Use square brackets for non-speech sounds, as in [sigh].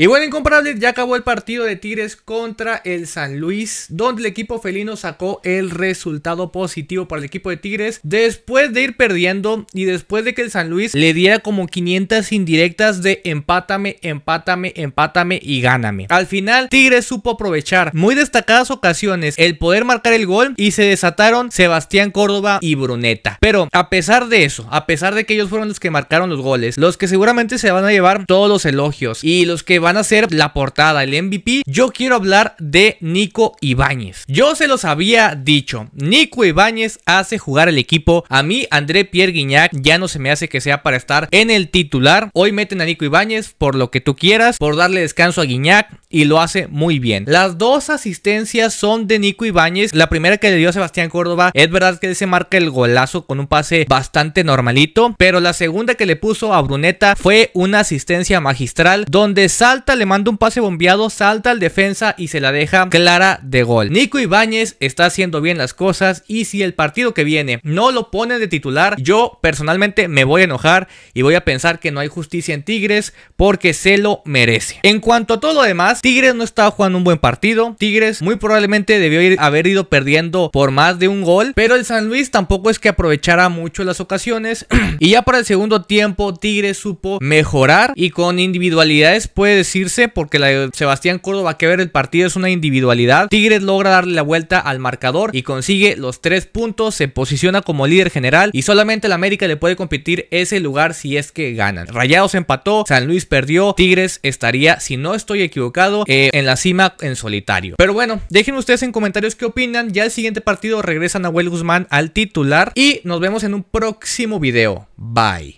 Y bueno, incomparable, ya acabó el partido de Tigres contra el San Luis, donde el equipo felino sacó el resultado positivo para el equipo de Tigres después de ir perdiendo y después de que el San Luis le diera como 500 indirectas de empátame, empátame, empátame y gáname. Al final, Tigres supo aprovechar muy destacadas ocasiones el poder marcar el gol y se desataron Sebastián Córdoba y Bruneta. Pero a pesar de eso, a pesar de que ellos fueron los que marcaron los goles, los que seguramente se van a llevar todos los elogios y los que van van a ser la portada, el MVP, yo quiero hablar de Nico Ibáñez. Yo se los había dicho, Nico Ibáñez hace jugar el equipo. A mí, André Pierre Guignac ya no se me hace que sea para estar en el titular. Hoy meten a Nico Ibáñez por lo que tú quieras, por darle descanso a Guiñac. y lo hace muy bien. Las dos asistencias son de Nico Ibáñez. La primera que le dio a Sebastián Córdoba, es verdad que se marca el golazo con un pase bastante normalito, pero la segunda que le puso a Bruneta fue una asistencia magistral donde sale salta, le manda un pase bombeado, salta al defensa y se la deja clara de gol. Nico Ibáñez está haciendo bien las cosas y si el partido que viene no lo pone de titular, yo personalmente me voy a enojar y voy a pensar que no hay justicia en Tigres porque se lo merece. En cuanto a todo lo demás, Tigres no estaba jugando un buen partido. Tigres muy probablemente debió haber ido perdiendo por más de un gol, pero el San Luis tampoco es que aprovechara mucho las ocasiones [clears throat] y ya para el segundo tiempo Tigres supo mejorar y con individualidades puede irse porque la de Sebastián Córdoba que ver el partido es una individualidad. Tigres logra darle la vuelta al marcador y consigue los tres puntos, se posiciona como líder general y solamente el América le puede competir ese lugar si es que ganan. Rayados empató, San Luis perdió, Tigres estaría, si no estoy equivocado, eh, en la cima en solitario. Pero bueno, dejen ustedes en comentarios qué opinan. Ya el siguiente partido regresa Nahuel Guzmán al titular y nos vemos en un próximo video. Bye.